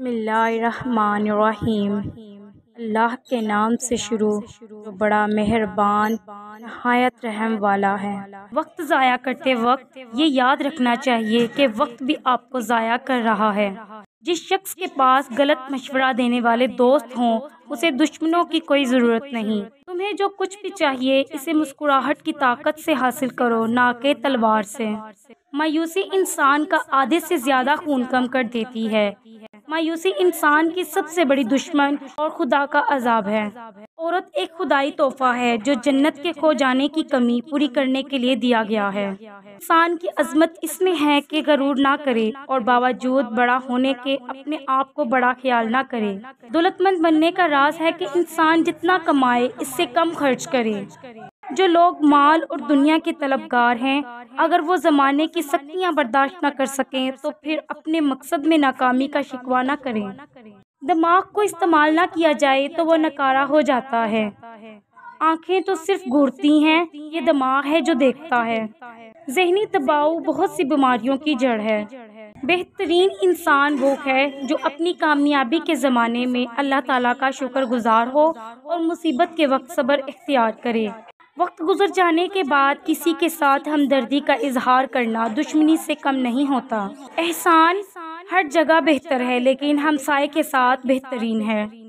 बसमिल्लाम अल्लाह के नाम से शुरू जो बड़ा मेहरबान नहायत रहम वाला है वक्त ज़ाया करते वक्त ये याद रखना चाहिए कि वक्त भी आपको ज़ाया कर रहा है जिस शख्स के पास गलत मशवरा देने वाले दोस्त हों उसे दुश्मनों की कोई ज़रूरत नहीं तुम्हें जो कुछ भी चाहिए इसे मुस्कुराहट की ताकत से हासिल करो ना के तलवार से मायूसी इंसान का आधे से ज़्यादा खून कम कर देती है मायूसी इंसान की सबसे बड़ी दुश्मन और खुदा का अजाब है औरत एक खुदाई तोहफा है जो जन्नत के खो जाने की कमी पूरी करने के लिए दिया गया है इंसान की अजमत इसमें है कि गरूर ना करे और बावजूद बड़ा होने के अपने आप को बड़ा ख्याल ना करे दौलतमंद बनने का राज है कि इंसान जितना कमाए इससे कम खर्च करे जो लोग माल और दुनिया के तलबगार हैं अगर वो ज़माने की सख्तियाँ बर्दाश्त न कर सकें तो फिर अपने मकसद में नाकामी का शिकवा न करें दिमाग को इस्तेमाल ना किया जाए तो वो नकारा हो जाता है आंखें तो सिर्फ घूरती हैं ये दिमाग है जो देखता है जहनी दबाव बहुत सी बीमारियों की जड़ है बेहतरीन इंसान वो है जो अपनी कामयाबी के ज़माने में अल्लाह ताला का शुक्र गुज़ार हो और मुसीबत के वक्त सब्र इख्तियार करे वक्त गुजर जाने के बाद किसी के साथ हमदर्दी का इजहार करना दुश्मनी से कम नहीं होता एहसान हर जगह बेहतर है लेकिन हमसाए के साथ बेहतरीन है